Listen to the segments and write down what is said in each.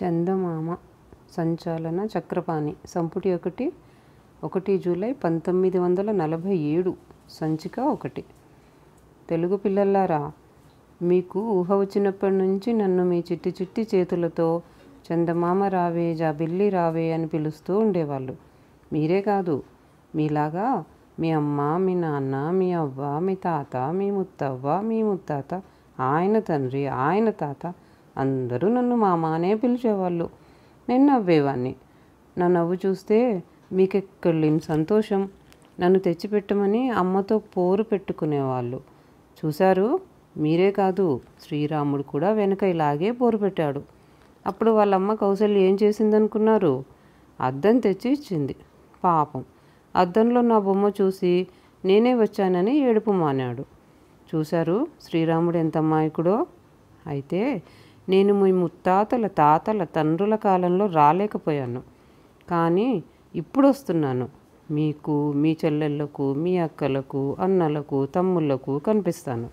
చందమామ సంచాలన చక్రపాణి సంపుటి ఒకటి ఒకటి జూలై పంతొమ్మిది వందల నలభై ఏడు సంచిక ఒకటి తెలుగు పిల్లలారా మీకు ఊహ వచ్చినప్పటి నుంచి నన్ను మీ చిట్టి చిట్టి చేతులతో చందమామ రావే జా బిల్లి రావే అని పిలుస్తూ ఉండేవాళ్ళు మీరే కాదు మీలాగా మీ అమ్మ మీ నాన్న మీ అవ్వ మీ తాత మీ ముత్తవ్వ మీ ముత్తాత ఆయన తండ్రి ఆయన తాత అందరూ నన్ను మామానే పిలిచేవాళ్ళు నేను నవ్వేవాన్ని నా నవ్వు చూస్తే మీకెక్కర్లేని సంతోషం నన్ను తెచ్చిపెట్టమని అమ్మతో పోరు పెట్టుకునేవాళ్ళు చూశారు మీరే కాదు శ్రీరాముడు కూడా వెనుక ఇలాగే పోరు పెట్టాడు అప్పుడు వాళ్ళమ్మ కౌశల్ ఏం చేసిందనుకున్నారు అద్దం తెచ్చి ఇచ్చింది పాపం అద్దంలో నా బొమ్మ చూసి నేనే వచ్చానని ఏడుపు మానాడు చూశారు శ్రీరాముడు ఎంత అమ్మాయికుడో అయితే నేను మీ ముత్తాతల తాతల తండ్రుల కాలంలో రాలేకపోయాను కానీ ఇప్పుడు వస్తున్నాను మీకు మీ చెల్లెళ్లకు మీ అక్కలకు అన్నలకు తమ్ముళ్లకు కనిపిస్తాను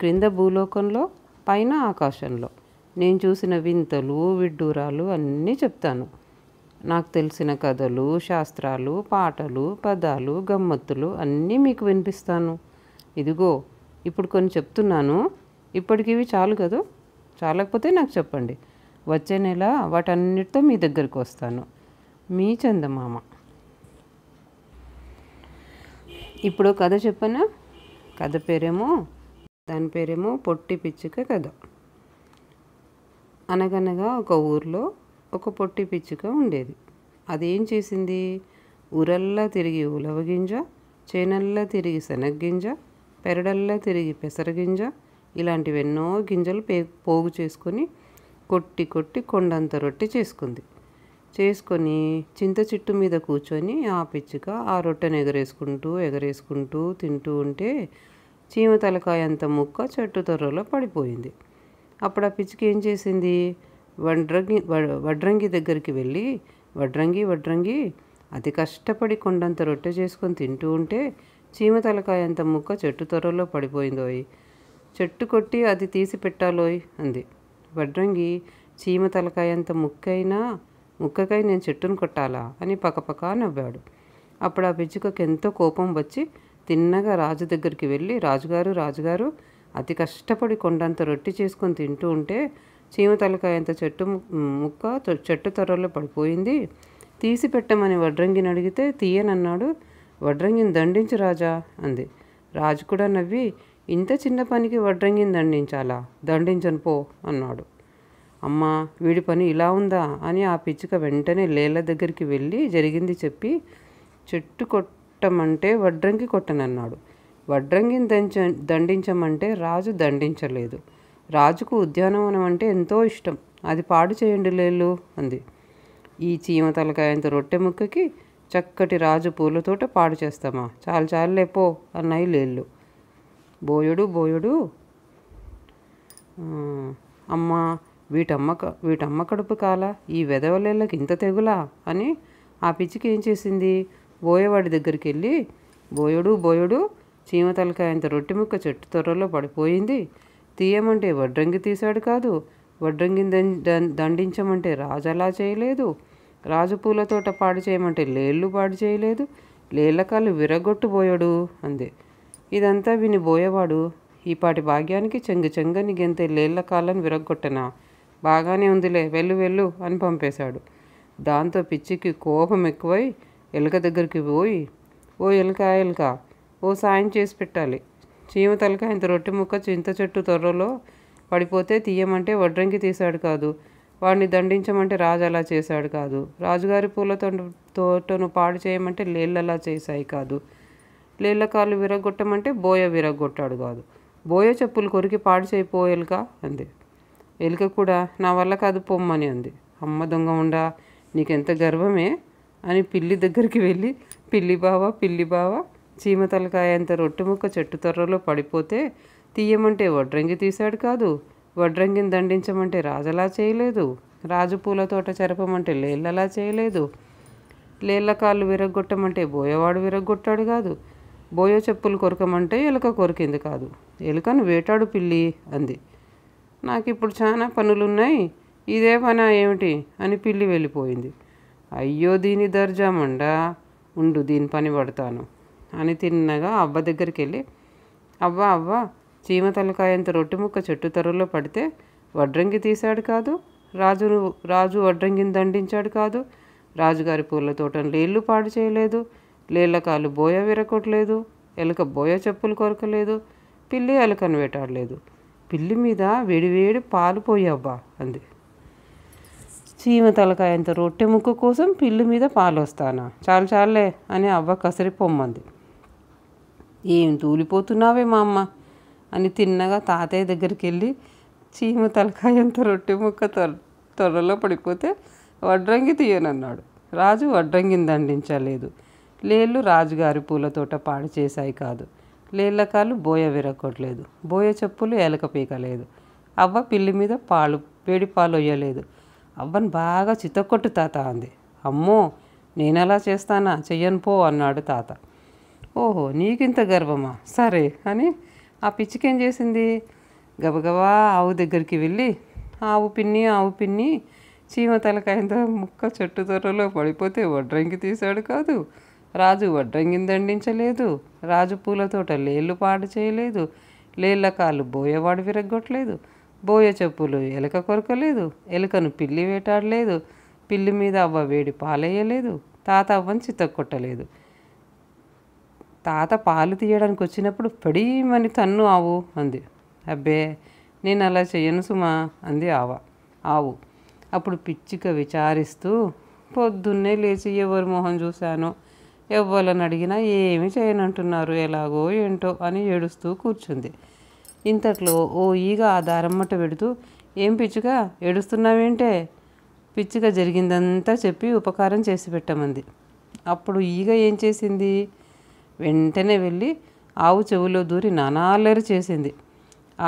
క్రింద భూలోకంలో పైన ఆకాశంలో నేను చూసిన వింతలు విడ్డూరాలు అన్నీ చెప్తాను నాకు తెలిసిన కథలు శాస్త్రాలు పాటలు పదాలు గమ్మత్తులు అన్నీ మీకు వినిపిస్తాను ఇదిగో ఇప్పుడు కొన్ని చెప్తున్నాను ఇప్పటికివి చాలు కదా చాలకపోతే నాకు చెప్పండి వచ్చే నెల వాటన్నిటితో మీ దగ్గరికి వస్తాను మీ చందమామ ఇప్పుడు కథ చెప్పనా కథ పేరేమో దాని పేరేమో పొట్టి పిచ్చుక కథ అనగనగా ఒక ఊర్లో ఒక పొట్టి పిచ్చుక ఉండేది అదేం చేసింది ఊరల్లా తిరిగి ఉలవగింజ చేనల్లా తిరిగి శనగ్గింజ పెరడల్లా తిరిగి పెసరగింజ ఇలాంటివి ఎన్నో గింజలు పే పోగు చేసుకొని కొట్టి కొట్టి కొండంత రొట్టె చేసుకుంది చేసుకొని చింత చెట్టు మీద కూర్చొని ఆ పిచ్చుక ఆ రొట్టెను ఎగరేసుకుంటూ ఎగరేసుకుంటూ తింటూ ఉంటే చీమ తలకాయ అంత ముక్క చెట్టు తొర్రలో పడిపోయింది అప్పుడు ఆ పిచ్చుక ఏం చేసింది వడ్రంగి వడ్రంగి దగ్గరికి వెళ్ళి వడ్రంగి వడ్రంగి అతి కష్టపడి కొండంత రొట్టె చేసుకొని తింటూ ఉంటే చీమ తలకాయ అంత ముక్క చెట్టు తొర్రలో పడిపోయిందోయి చెట్టు కొట్టి అది తీసి పెట్టాలోయ్ అంది వడ్రంగి చీమ తలకాయంత ముక్కైనా ముక్కకై నేను చెట్టును కొట్టాలా అని పకపకా నవ్వాడు అప్పుడు ఆ పిచ్చుకకి ఎంతో కోపం వచ్చి తిన్నగా రాజు దగ్గరికి వెళ్ళి రాజుగారు రాజుగారు అతి కష్టపడి కొండంత రొట్టి చేసుకొని తింటూ ఉంటే చీమ తలకాయంత చెట్టు ముక్క చెట్టు తొర్రలో పడిపోయింది తీసి పెట్టమని వడ్రంగిని అడిగితే తీయనన్నాడు వడ్రంగిని దండించు రాజా అంది రాజు కూడా నవ్వి ఇంత చిన్న పనికి వడ్రంగిని దండించాలా దండించను పో అన్నాడు అమ్మ వీడి పని ఇలా ఉందా అని ఆ పిచ్చుక వెంటనే లేళ్ల దగ్గరికి వెళ్ళి జరిగింది చెప్పి చెట్టు కొట్టమంటే వడ్రంగి కొట్టనన్నాడు వడ్రంగిని దంచ దండించమంటే రాజు దండించలేదు రాజుకు ఉద్యానవనం అంటే ఎంతో ఇష్టం అది పాడు చేయండి లేళ్ళు అంది ఈ చీమ తలకాయంత రొట్టె ముక్కకి చక్కటి రాజు పూలతోట పాడు చేస్తామా చాలు చాలు లేపో అన్నాయి లేళ్ళు బోయుడు బోయుడు అమ్మ వీటమ్మ వీటమ్మ కడుపు కాల ఈ వెదవలేళ్ళకి ఇంత తెగులా అని ఆ పిచ్చికి ఏం చేసింది బోయేవాడి దగ్గరికి వెళ్ళి బోయుడు బోయుడు చీమ తలకాయ అంత రొట్టె ముక్క చెట్టు తొర్రలో పడిపోయింది తీయమంటే వడ్రంగి తీశాడు కాదు వడ్రంగిని దండించమంటే రాజు అలా చేయలేదు రాజు పూల తోట పాడు చేయమంటే లేళ్ళు పాడు చేయలేదు లేళ్ళకాలు విరగొట్టుపోయాడు అంది ఇదంతా విని బోయేవాడు ఈపాటి భాగ్యానికి చెంగు చెంగని గెంతే లేళ్ల కాళ్ళని విరగొట్టనా బాగానే ఉందిలే వెళ్ళు వెళ్ళు అని పంపేశాడు దాంతో పిచ్చికి కోపం ఎక్కువై ఎలుక దగ్గరికి పోయి ఓ ఎలుక ఎలుక ఓ సాయం చేసి పెట్టాలి చీమ తలక ఇంత రొట్టె ముక్క చింత చెట్టు తొర్రలో పడిపోతే తీయమంటే వడ్రంగి తీశాడు కాదు వాడిని దండించమంటే రాజు అలా చేశాడు కాదు రాజుగారి పూల తోటను పాడు చేయమంటే లేళ్ళలా చేశాయి కాదు లేళ్ళకాలు కాళ్ళు విరగొట్టమంటే బోయ విరగొట్టాడు కాదు బోయ చెప్పులు కొరికి పాడు చేయిపో ఎలుక అంది ఎలుక కూడా నా వల్ల కాదు పొమ్మని అంది అమ్మ దొంగ ఉండా నీకెంత గర్వమే అని పిల్లి దగ్గరికి వెళ్ళి పిల్లి బావ పిల్లి బావ చీమ తలకాయ అంత రొట్టె ముక్క చెట్టు తొర్రలో పడిపోతే తీయమంటే వడ్రంగి తీశాడు కాదు వడ్రంగిని దండించమంటే రాజలా చేయలేదు రాజు పూల తోట చెరపమంటే లేళ్ళలా చేయలేదు లేళ్ళ కాళ్ళు విరగొట్టమంటే బోయవాడు విరగొట్టాడు కాదు బోయో చెప్పులు కొరకమంటే ఎలుక కొరికింది కాదు ఎలుకను వేటాడు పిల్లి అంది నాకు ఇప్పుడు చాలా పనులున్నాయి ఇదే పనా ఏమిటి అని పిల్లి వెళ్ళిపోయింది అయ్యో దీని దర్జా మండా ఉండు దీని పని పడతాను అని తిన్నగా అబ్బ దగ్గరికి వెళ్ళి అవ్వ అవ్వా చీమ తలకాయంత రొట్టె ముక్క చెట్టు తరలో పడితే వడ్రంగి తీశాడు కాదు రాజును రాజు వడ్రంగిని దండించాడు కాదు రాజుగారి పూల తోటను నీళ్లు పాడు చేయలేదు కాలు బోయ విరగొట్టలేదు ఎలుక బోయ చెప్పులు కొరకలేదు పిల్లి ఎలుకను వేటాడలేదు పిల్లి మీద వేడివేడి పాలు పోయాబ్బా అంది చీమ తలకాయంత రొట్టె ముక్క కోసం పిల్లి మీద పాలు వస్తానా చాలు చాలే అని అవ్వ కసరి పొమ్మంది ఏం తూలిపోతున్నావే మా అమ్మ అని తిన్నగా తాతయ్య దగ్గరికి వెళ్ళి చీమ తలకాయంత రొట్టె ముక్క త్వరలో పడిపోతే వడ్రంగి తీయనన్నాడు రాజు వడ్రంగిని దండించలేదు లేళ్ళు రాజుగారి పూలతోట పాడు చేశాయి కాదు లేళ్ళకాలు కాళ్ళు బోయ విరగొట్టలేదు బోయ చెప్పులు ఎలక పీకలేదు అవ్వ పిల్లి మీద పాలు వేడి పాలు వేయలేదు అవ్వను బాగా చితకొట్టు తాత అంది అమ్మో నేనెలా చేస్తానా చెయ్యను పో అన్నాడు తాత ఓహో నీకింత గర్వమా సరే అని ఆ పిచ్చికేం చేసింది గబగబా ఆవు దగ్గరికి వెళ్ళి ఆవు పిన్ని ఆవు పిన్ని చీమ తలకాయంతో ముక్క చెట్టు తొర్రలో పడిపోతే వడ్రంకి తీశాడు కాదు రాజు వడ్రంగిని దండించలేదు రాజు పూలతోట లేళ్ళు పాడు చేయలేదు లేళ్ల కాళ్ళు బోయవాడు విరగ్గొట్టలేదు బోయ చెప్పులు ఎలక కొరకలేదు ఎలుకను పిల్లి వేటాడలేదు పిల్లి మీద అవ్వ వేడి పాలేయలేదు తాత అవ్వని చిత్తకొట్టలేదు తాత పాలు తీయడానికి వచ్చినప్పుడు పడీమని తన్ను ఆవు అంది అబ్బే నేను అలా చేయను సుమా అంది ఆవ ఆవు అప్పుడు పిచ్చిక విచారిస్తూ పొద్దున్నే లేచి ఎవరు మొహం చూశానో ఎవ్వలని అడిగినా ఏమి చేయనంటున్నారు ఎలాగో ఏంటో అని ఏడుస్తూ కూర్చుంది ఇంతట్లో ఓ ఈగ ఆ దారమ్మట పెడుతూ ఏం పిచ్చుక ఏడుస్తున్నావేంటే పిచ్చుక జరిగిందంతా చెప్పి ఉపకారం చేసి పెట్టమంది అప్పుడు ఈగ ఏం చేసింది వెంటనే వెళ్ళి ఆవు చెవులో దూరి నానాలరి చేసింది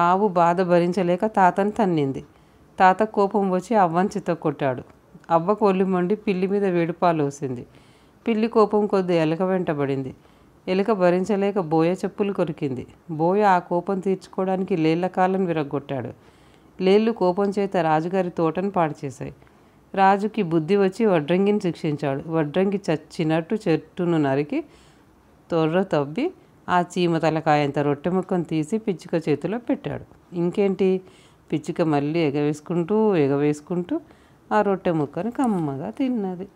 ఆవు బాధ భరించలేక తాతను తన్నింది తాత కోపం వచ్చి అవ్వని చిత్త కొట్టాడు అవ్వకు ఒళ్ళు మండి పిల్లి మీద వేడిపాలు వసింది పిల్లి కోపం కొద్దీ ఎలక వెంటబడింది ఎలుక భరించలేక బోయ చెప్పులు కొరికింది బోయ ఆ కోపం తీర్చుకోవడానికి లేళ్ల కాలం విరగొట్టాడు లేళ్ళు కోపం చేత రాజుగారి తోటను పాడు చేశాయి రాజుకి బుద్ధి వచ్చి వడ్రంగిని శిక్షించాడు వడ్రంగి చచ్చినట్టు చెట్టును నరికి తొర్ర తవ్వి ఆ చీమ తలకాయంత రొట్టె ముక్కను తీసి పిచ్చుక చేతిలో పెట్టాడు ఇంకేంటి పిచ్చుక మళ్ళీ ఎగవేసుకుంటూ ఎగవేసుకుంటూ ఆ రొట్టె ముక్కను కమ్మగా తిన్నది